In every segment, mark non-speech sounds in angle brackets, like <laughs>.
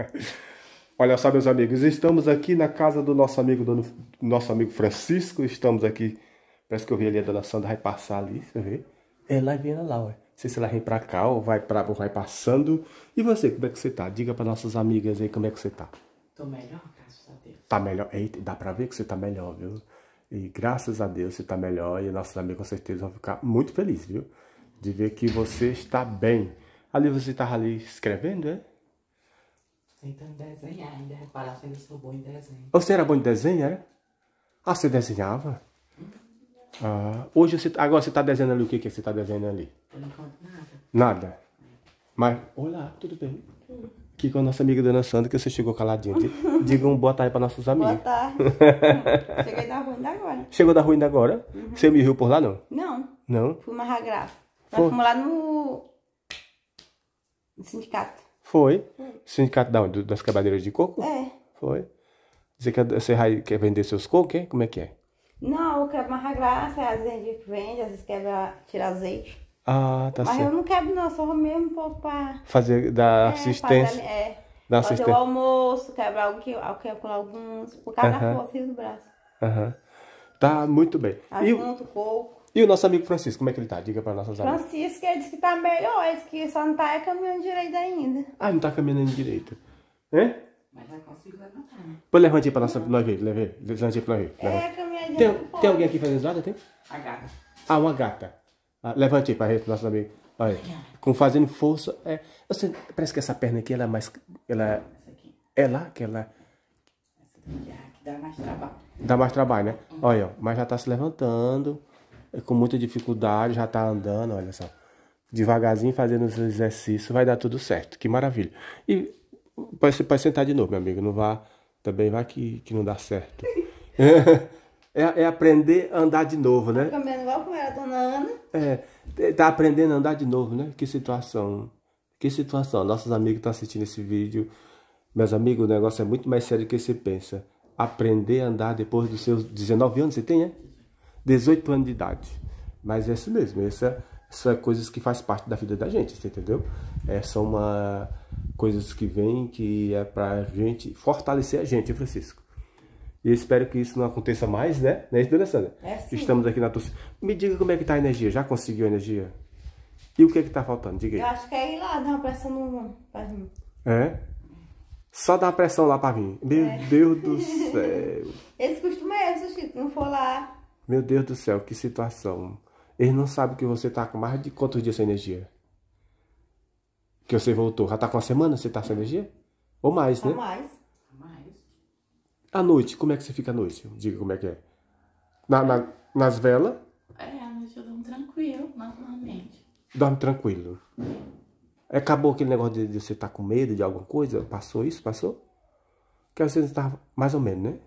<laughs> Olha só, meus amigos, estamos aqui na casa do nosso amigo, dono, nosso amigo Francisco. Estamos aqui. Parece que eu vi ali a dona Sandra vai passar ali, você vê? Ela é vem lá, ué. Não sei se ela vem pra cá ou vai, pra, ou vai passando. E você, como é que você tá? Diga para nossas amigas aí como é que você tá. Tô melhor, graças a Deus. Tá melhor. Eita, dá pra ver que você tá melhor, viu? E graças a Deus você tá melhor e nossos amigos com certeza vão ficar muito felizes, viu? De ver que você está bem. Ali você tava ali escrevendo, é? tentando desenhar ainda, reparar eu sou bom em desenho. Você era bom em desenho, era? Ah, você desenhava? Ah, hoje você, agora você está desenhando ali o que que é você está desenhando ali? Por enquanto nada. Nada? Mas, olá, tudo bem? Aqui com a nossa amiga Dona Sandra, que você chegou caladinha. <laughs> Diga um boa tarde para nossos amigos. Boa tarde. <laughs> Cheguei da rua ainda agora. Chegou da rua ainda agora? Uhum. Você me viu por lá, não? Não. Não? Fui marrar gráfico. Nós fomos lá no... no sindicato. Foi. Sindicato da onde? Das quebradeiras de coco? É. Foi. Você quer, você quer vender seus cocos, hein? Como é que é? Não, eu quero mais graça, às vezes a gente vende, às vezes quebra, tira azeite. Ah, tá Mas certo. Mas eu não quebro não, só vou mesmo poupar. Fazer, da é, assistência. Fazer, é, da fazer assistência. o almoço, quebrar algo que eu quebro alguns, por causa uh -huh. da força do braço. Aham. Uh -huh. Tá muito bem. Ajunto, e... coco. E o nosso amigo Francisco, como é que ele tá? Diga para nossas amigas. Francisco, ele disse que tá melhor, ele disse que só não tá é caminhando direito ainda. Ah, não tá caminhando direito. Hã? Mas vai conseguir levantar. Né? Pode levante aí pra nossa. Nós ver, levante aí pra nós ver. É, caminhar tem, tem alguém aqui fazendo nada? Tem? A gata. Ah, uma gata. Ah, levante aí pra gente, nossos Olha, com fazendo força. É, parece que essa perna aqui, ela é mais. Ela. É, é lá que ela. Essa aqui, que dá mais trabalho. Dá mais trabalho, né? Uhum. Olha, ó, mas já tá se levantando. É com muita dificuldade, já está andando, olha só. Devagarzinho fazendo os exercícios, vai dar tudo certo. Que maravilha. E pode, pode sentar de novo, meu amigo. Não vá, também vai que, que não dá certo. <laughs> é, é, aprender a andar de novo, né? Caminhando igual como era a dona Ana. É, é, tá aprendendo a andar de novo, né? Que situação. Que situação. Nossos amigos estão assistindo esse vídeo. Meus amigos, o negócio é muito mais sério do que você pensa. Aprender a andar depois dos seus 19 anos, você tem, né? 18 anos de idade. Mas é isso mesmo, essa, são é coisas que faz parte da vida da gente, você entendeu? É, são uma, coisas que vêm que é pra gente fortalecer a gente, Francisco. E espero que isso não aconteça mais, né? Né, dona Sandra? É sim. Estamos aqui na torcida. Me diga como é que tá a energia. Já conseguiu a energia? E o que é que tá faltando? Diga aí. Eu acho que é ir lá dar uma pressão no... pra mim. É? Só dar uma pressão lá pra mim. Meu é. Deus do <laughs> céu. Eles costumam isso, é Chico. Não for lá, meu Deus do céu, que situação. Ele não sabe que você tá com mais de quantos dias sem energia? Que você voltou. Já tá com uma semana você tá sem energia? Ou mais, né? Ou mais. À noite, como é que você fica à noite? Diga como é que é. Na, na nas velas? É, à noite eu dormo tranquilo, normalmente. Dorme tranquilo. É. Acabou aquele negócio de, de você estar tá com medo de alguma coisa? Passou isso? Passou? Que você estava tá mais ou menos, né?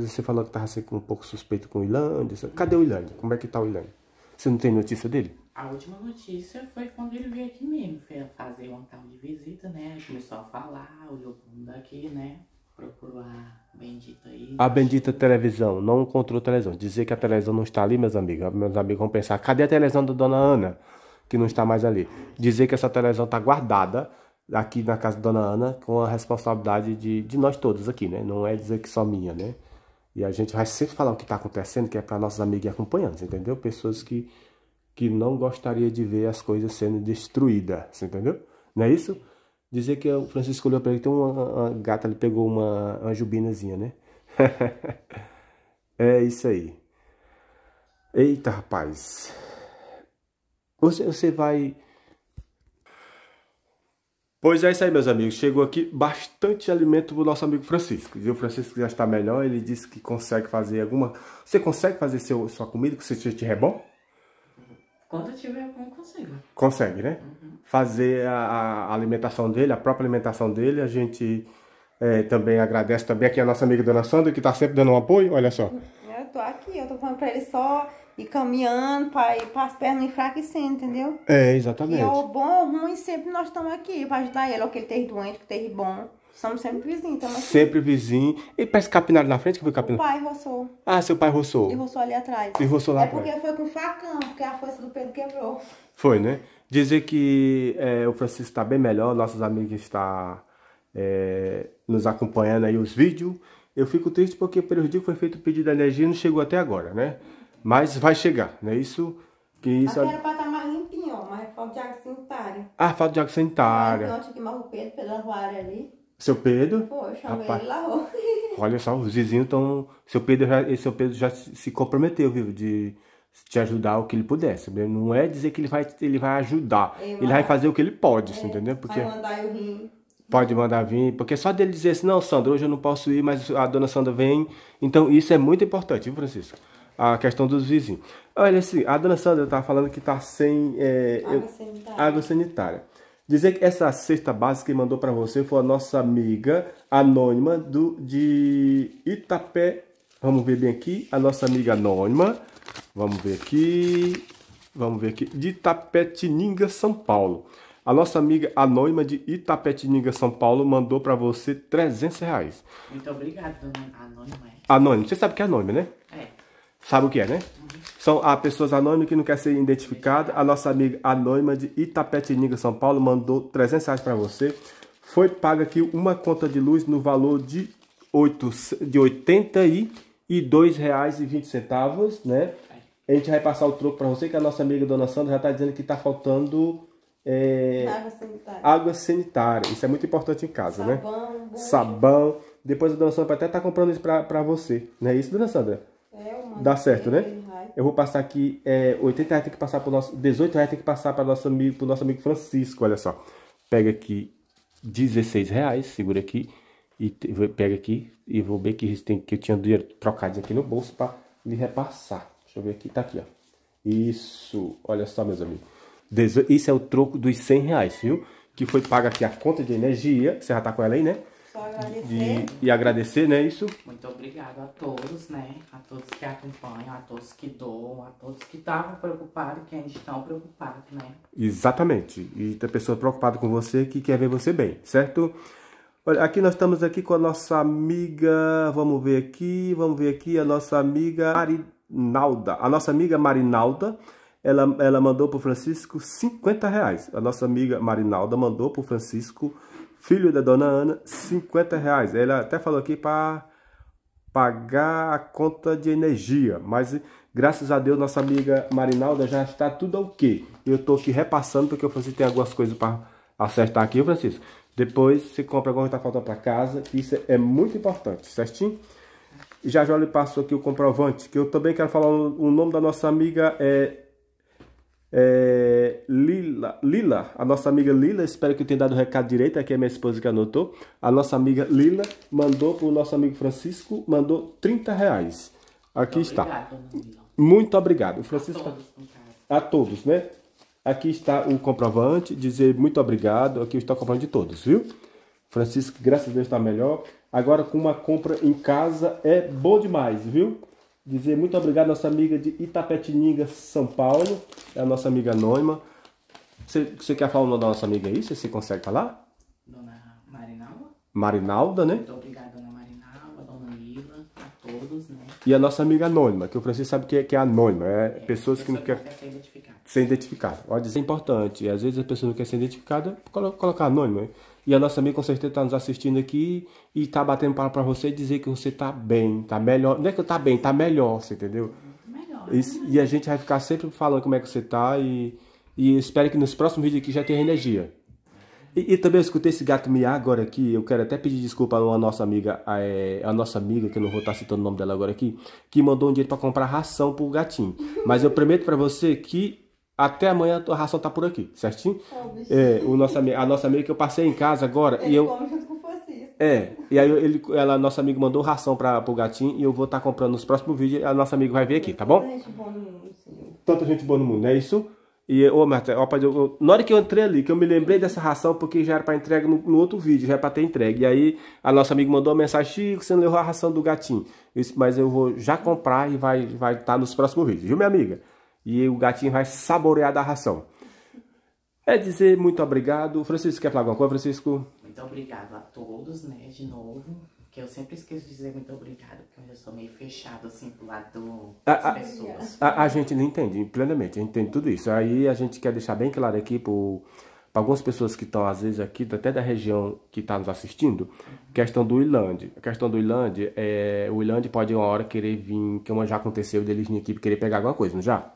Você falou que estava um pouco suspeito com o Ilândia. Cadê o Ilândia? Como é que está o Ilândia? Você não tem notícia dele? A última notícia foi quando ele veio aqui mesmo. Foi fazer uma tal de visita, né? Começou a falar, olhou o mundo aqui, né? Procurou a bendita aí. A bendita televisão. Não encontrou televisão. Dizer que a televisão não está ali, meus amigos. Meus amigos vão pensar, cadê a televisão da dona Ana? Que não está mais ali. Dizer que essa televisão está guardada aqui na casa da dona Ana com a responsabilidade de, de nós todos aqui, né? Não é dizer que só minha, né? E a gente vai sempre falar o que está acontecendo, que é para nossos amigos e acompanhantes, entendeu? Pessoas que, que não gostaria de ver as coisas sendo destruídas, entendeu? Não é isso? Dizer que o Francisco olhou para ele, tem uma, uma, gata, ele pegou uma, uma jubinazinha, né? <laughs> é isso aí. Eita, rapaz. Você, você vai Pois é isso aí, meus amigos. Chegou aqui bastante alimento o nosso amigo Francisco. E o Francisco já está melhor, ele disse que consegue fazer alguma... Você consegue fazer seu, sua comida seu você tiver bom? Quando eu tiver bom, consigo. Consegue, né? Uhum. Fazer a, a, alimentação dele, a própria alimentação dele, a gente é, também agradece também aqui a nossa amiga Dona Sandra, que está sempre dando um apoio, olha só. Eu tô aqui, eu tô falando para ele só e caminhando para ir para as pernas enfraquecendo, entendeu? É, exatamente. E o bom ou ruim, sempre nós estamos aqui para ajudar ele, o que ele tem doente, que de bom. Somos sempre vizinhos, estamos aqui. Sempre vizinho. E parece capinar na frente que foi capinar? O pai roçou. Ah, seu pai roçou. E roçou ali atrás. E roçou lá É porque foi com facão, porque a força do Pedro quebrou. Foi, né? Dizer que é, o Francisco está bem melhor, nossos amigos estão tá, é, nos acompanhando aí os vídeos. Eu fico triste porque pelo dia que foi feito o pedido da energia não chegou até agora, né? Mas vai chegar, né? Isso que isso. Aqui é era pra estar tá mais limpinho, ó, mas é falta de água sanitária. Ah, falta de água sanitária. Ontem então, que o Pedro pela rua ali. Seu Pedro? Foi, chamei Rapaz. ele lavou. <laughs> Olha só, os vizinhos estão. Seu Pedro já, esse seu Pedro já se comprometeu, viu? De te ajudar o que ele pudesse. Né? Não é dizer que ele vai, ele vai ajudar. Ei, é, ele vai fazer o que ele pode, é, assim, entendeu? Porque vai mandar eu vir. Pode mandar vir, porque só dele dizer assim, não, Sandra, hoje eu não posso ir, mas a dona Sandra vem. Então, isso é muito importante, viu, Francisco? a questão dos vizinhos. Olha, assim, a dona Sandra tá falando que tá sem, é, água, sanitária. água sanitária. Dizer que essa cesta básica que mandou para você foi a nossa amiga anônima do, de Itapé. Vamos ver bem aqui, a nossa amiga anônima. Vamos ver aqui. Vamos ver aqui. De Itapetininga, São Paulo. A nossa amiga anônima de Itapetininga, São Paulo, mandou para você 300 reais. Muito obrigado, dona Anônima. Anônima. Você sabe que é anônima, né? É. Sabe o que é, né? São a ah, pessoas anônimas que não quer ser identificada. A nossa amiga anônima de Itapetininga, São Paulo, mandou 300 reais para você. Foi paga aqui uma conta de luz no valor de, 8, de R$ 82,20, né? A gente vai passar o troco para você, que a nossa amiga Dona Sandra já está dizendo que está faltando... É, água, sanitária. água sanitária. Isso é muito importante em casa, né? Sabão, né? Sabão. Depois a Dona Sandra até está comprando isso para você. Não é isso, Dona Sandra? Dá certo, né? Eu vou passar aqui, é, 80 reais tem que passar o nosso, 18 reais tem que passar para nosso amigo, o nosso amigo Francisco, olha só. Pega aqui 16 reais, segura aqui e pega aqui e vou ver que tem que eu tinha dinheiro trocado aqui no bolso para lhe repassar. Deixa eu ver aqui, tá aqui, ó. Isso, olha só, meus amigos. Isso é o troco dos 100 reais, viu? Que foi pago aqui a conta de energia, você já tá com ela aí, né? agradecer. E, e agradecer, né? Isso. Muito obrigado a todos, né? A todos que acompanham, a todos que doam, a todos que estavam preocupados, que ainda estão preocupados, né? Exatamente. E tem pessoa preocupada com você que quer ver você bem, certo? Olha, aqui nós estamos aqui com a nossa amiga, vamos ver aqui, vamos ver aqui, a nossa amiga Marinalda. A nossa amiga Marinalda, ela, ela mandou para o Francisco 50 reais. A nossa amiga Marinalda mandou para o Francisco 50 filho da dona Ana, 50 reais. Ela até falou aqui para pagar a conta de energia, mas graças a Deus nossa amiga Marinalda já está tudo ok. Eu estou aqui repassando porque eu Francisco tem algumas coisas para acertar aqui, Francisco. Depois você compra tá alguma que está faltando para casa, isso é muito importante, certinho? Já já lhe passou aqui o comprovante, que eu também quero falar o nome da nossa amiga é é, Lila, Lila, a nossa amiga Lila, espero que eu tenha dado o recado direito, aqui é minha esposa que anotou. A nossa amiga Lila mandou para o nosso amigo Francisco, mandou 30 reais. Aqui Muito está. Obrigado, Muito obrigado. O Francisco. A tá- todos, a todos, né? Aqui está o comprovante, dizer muito obrigado. Aqui está o comprovante de todos, viu? Francisco, graças a Deus, está melhor. Agora, com uma compra em casa é bom demais, viu? dizer muito obrigado à nossa amiga de Itapetininga, São Paulo, é a nossa amiga anônima. Você, você quer falar o nome da nossa amiga aí? Você, você consegue falar? Dona Marinalda. Marinalda, né? Muito obrigada, dona Marinalda, dona Lila, a todos, né? E a nossa amiga anônima, que o Francisco sabe que é, que é anônima, é, é pessoas que não querem ser identificada. Pode ser importante. E às vezes a pessoa não quer ser identificada, colocar anônimo. Né? E a nossa amiga com certeza está nos assistindo aqui e está batendo palma para você e dizer que você está bem, está melhor. Não é que está bem, está melhor, você entendeu? Melhor. E, e, a gente vai ficar sempre falando como é que você está e, e espero que nos próximos vídeos aqui já tenha energia. E, e, também eu escutei esse gato miar agora aqui. Eu quero até pedir desculpa a nossa amiga, a, é, a nossa amiga, que eu não vou estar tá citando o nome dela agora aqui, que mandou um dinheiro para comprar ração pro gatinho. Mas eu prometo para você que até amanhã a tua ração tá por aqui, certinho? Tá, é, o nosso, a nossa amiga que eu passei em casa agora ele e eu. Come junto com o fascista. é, e aí ele, ela, nosso amigo mandou ração para o gatinho e eu vou estar tá comprando nos próximos vídeos. A nossa amiga vai ver aqui, tá bom? Tanta gente boa no mundo, senhor. Tanta gente boa no mundo, é isso? E, ô, Marta, ó, eu, eu, na hora que eu entrei ali, que eu me lembrei dessa ração, porque já era para entrega no, no, outro vídeo, já era é para ter entregue. E aí, a nossa amiga mandou uma mensagem, Chico, você não levou a ração do gatinho. Isso, mas eu vou já comprar e vai estar vai tá nos próximos vídeos, viu, minha amiga? e o gatinho vai saborear da ração. É dizer muito obrigado. Francisco, quer falar alguma coisa, Francisco? Muito obrigado a todos, né, de novo. Que eu sempre esqueço de dizer muito obrigado, porque eu sou meio fechado, assim, pro lado das a, pessoas. A, a, gente não entende plenamente, a gente entende tudo isso. Aí a gente quer deixar bem claro aqui pro para algumas pessoas que estão, às vezes, aqui, até da região que está nos assistindo, uhum. questão do Ilande. A questão do Ilande é. O Ilande pode, uma hora, querer vir, que uma é já aconteceu, deles vir aqui querer pegar alguma coisa, não já?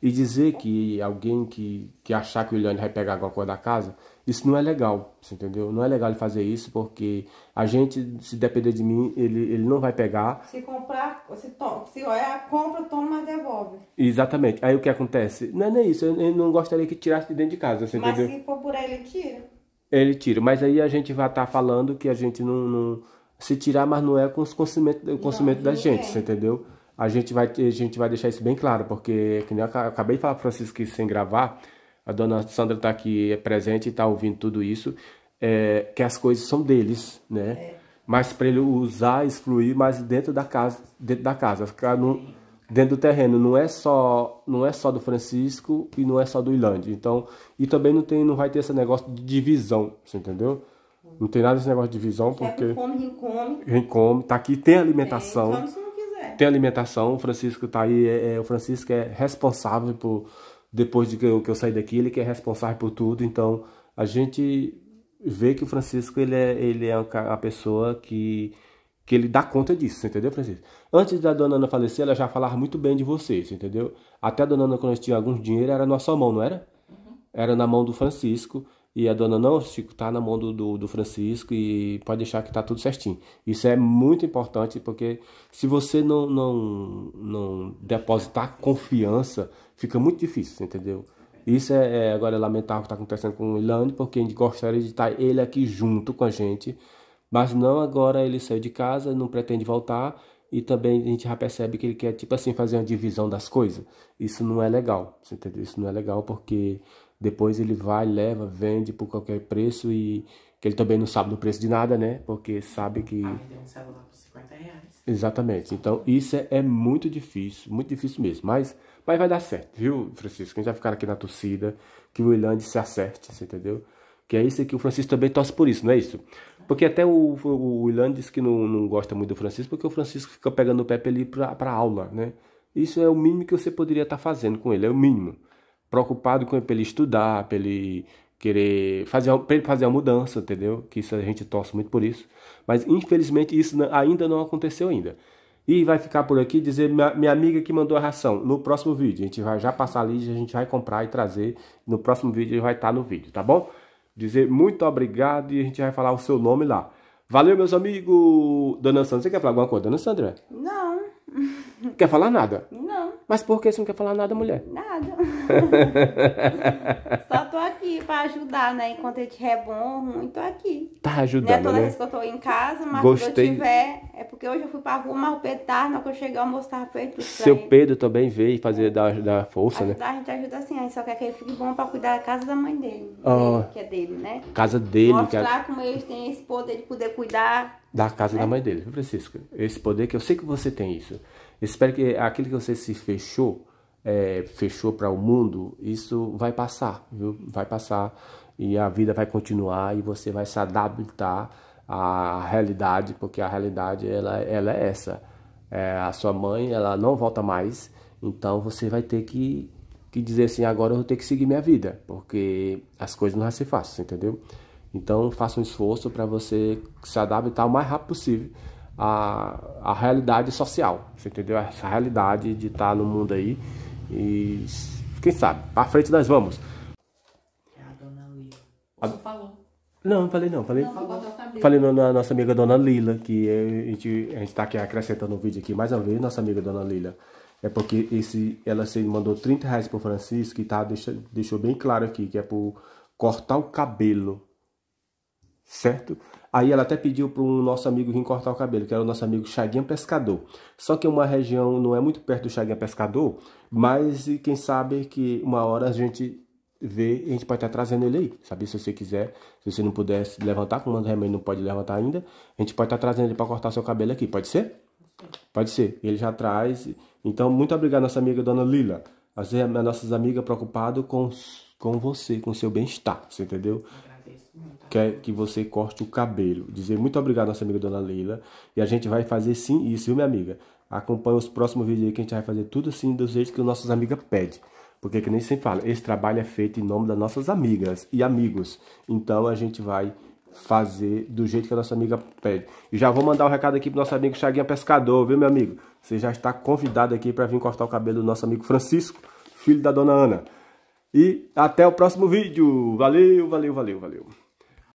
E dizer que alguém que, que achar que o Eliane vai pegar alguma coisa da casa, isso não é legal, entendeu? Não é legal ele fazer isso, porque a gente, se depender de mim, ele, ele não vai pegar. Se comprar, se, to, se olhar, é compra, toma, mas devolve. Exatamente. Aí o que acontece? Não é nem isso, eu, não gostaria que tirasse de dentro de casa, você mas entendeu? Mas se for por aí, ele tira. Ele tira, mas aí a gente vai estar tá falando que a gente não, não, Se tirar, mas não é com o consumento, o consumimento da gente, você entendeu? a gente vai, a gente vai deixar isso bem claro, porque que nem eu acabei de falar para Francisco que sem gravar, a dona Sandra está aqui é presente e está ouvindo tudo isso, é, que as coisas são deles, né? É. Mas para ele usar, excluir, mas dentro da casa, dentro da casa, ficar no, dentro do terreno, não é só, não é só do Francisco e não é só do Ilande. Então, e também não tem, não vai ter esse negócio de divisão, você entendeu? Não tem nada desse negócio de divisão, porque. Quem come, quem come. Quem come, tá aqui, tem alimentação. É, é. tem alimentação, o Francisco tá aí, é, é, o Francisco é responsável por, depois de que eu, que eu saí daqui, ele que é responsável por tudo, então a gente vê que o Francisco, ele é, ele é uma pessoa que, que ele dá conta disso, entendeu, Francisco? Antes da dona Ana falecer, ela já falava muito bem de vocês, entendeu? Até a dona Ana, quando gente tinha algum dinheiro, era na sua mão, não era? Uhum. Era na mão do Francisco, e a dona, não, Chico, tá na mão do, do, do Francisco e pode deixar que tá tudo certinho. Isso é muito importante porque se você não, não, não depositar confiança, fica muito difícil, entendeu? Isso é, é agora é lamentável o que está acontecendo com o Ilane, porque a gente gostaria de estar ele aqui junto com a gente, mas não agora ele saiu de casa, não pretende voltar e também a gente já percebe que ele quer, tipo assim, fazer uma divisão das coisas. Isso não é legal, você entendeu? Isso não é legal porque depois ele vai, leva, vende por qualquer preço e que ele também não sabe do preço de nada, né? Porque sabe que... Ah, deu é um celular por 50 reais. Exatamente. Então, isso é, é, muito difícil, muito difícil mesmo. Mas, mas vai dar certo, viu, Francisco? A gente vai ficar aqui na torcida, que o Willand se acerte, você entendeu? Que é isso que o Francisco também torce por isso, não é isso? Porque até o, o, Ilan disse que não, não gosta muito do Francisco, porque o Francisco fica pegando o pé pra ele ir aula, né? Isso é o mínimo que você poderia estar tá fazendo com ele, é o mínimo. Preocupado com ele, pra ele estudar, para ele querer fazer, pra ele fazer a mudança, entendeu? Que isso a gente torce muito por isso. Mas infelizmente isso ainda não aconteceu ainda. E vai ficar por aqui dizer minha, minha amiga que mandou a ração no próximo vídeo. A gente vai já passar ali, a gente vai comprar e trazer. No próximo vídeo ele vai estar tá no vídeo, tá bom? dizer muito obrigado e a gente vai falar o seu nome lá. Valeu, meus amigos. Dona Sandra, você quer falar alguma coisa, Dona Sandra? Não. <laughs> Quer falar nada? Não. Mas por que você não quer falar nada, mulher? Nada. <laughs> Só tô aqui pra ajudar, né? Enquanto a gente é bom ruim, tô aqui. Tá ajudando, né? Toda né? vez que eu tô em casa, mas Gostei. quando eu tiver, porque hoje eu fui pra rua, mas o Pedro tava, na que eu cheguei, o almoço tava feito. Seu ele. Pedro também veio fazer da, da força, né? A gente ajuda assim, aí só quer que ele fique bom pra cuidar da casa da mãe dele, dele né? ah. que é dele, né? Casa dele. É Mostrar que... A... como eles têm esse poder de poder cuidar. Da casa né? da mãe dele, Francisco. Esse poder que eu sei que você tem isso. Espero que aquilo que você se fechou, é, fechou para o mundo, isso vai passar, viu? Vai passar e a vida vai continuar e você vai se adaptar a realidade, porque a realidade ela, ela é essa. É, a sua mãe ela não volta mais, então você vai ter que, que dizer assim, agora eu vou ter que seguir minha vida, porque as coisas não vão ser fáceis, entendeu? Então faça um esforço para você se adaptar o mais rápido possível à, à realidade social, você entendeu? Essa realidade de estar tá no mundo aí e quem sabe, para frente nós vamos. É a dona Lila. Não, falei não. Falei, não, falei na, nossa amiga Dona Lila, que é, a gente a está aqui acrescentando o um vídeo aqui mais uma vez, nossa amiga Dona Lila. É porque esse, ela se mandou 30 reais pro Francisco e tá, deixa, deixou bem claro aqui que é por cortar o cabelo. Certo? Aí ela até pediu para um nosso amigo vir cortar o cabelo, que era o nosso amigo Chaguinha Pescador. Só que uma região não é muito perto do Chaguinha Pescador, mas quem sabe que uma hora a gente ver, a gente pode estar trazendo ele aí, sabe? Se você quiser, se você não puder levantar, como o remédio não pode levantar ainda, a gente pode estar trazendo ele para cortar seu cabelo aqui, pode ser? Pode ser, ele já traz. Então, muito obrigado, nossa amiga Dona Lila. É As nossas amigas preocupadas com, com você, com seu bem-estar, você entendeu? quer que você corte o cabelo. Dizer muito obrigado, nossa amiga Dona Leila. E a gente vai fazer sim isso, viu, minha amiga? Acompanhe os próximos vídeos aí que a gente vai fazer tudo assim do jeito que os nossas amigas pedem. Porque, é que nem sempre fala, esse trabalho é feito em nome das nossas amigas e amigos. Então, a gente vai fazer do jeito que a nossa amiga pede. E já vou mandar o um recado aqui pro nosso amigo Chaguinha Pescador, viu, meu amigo? Você já está convidado aqui para vir cortar o cabelo do nosso amigo Francisco, filho da dona Ana. E até o próximo vídeo. Valeu, valeu, valeu, valeu.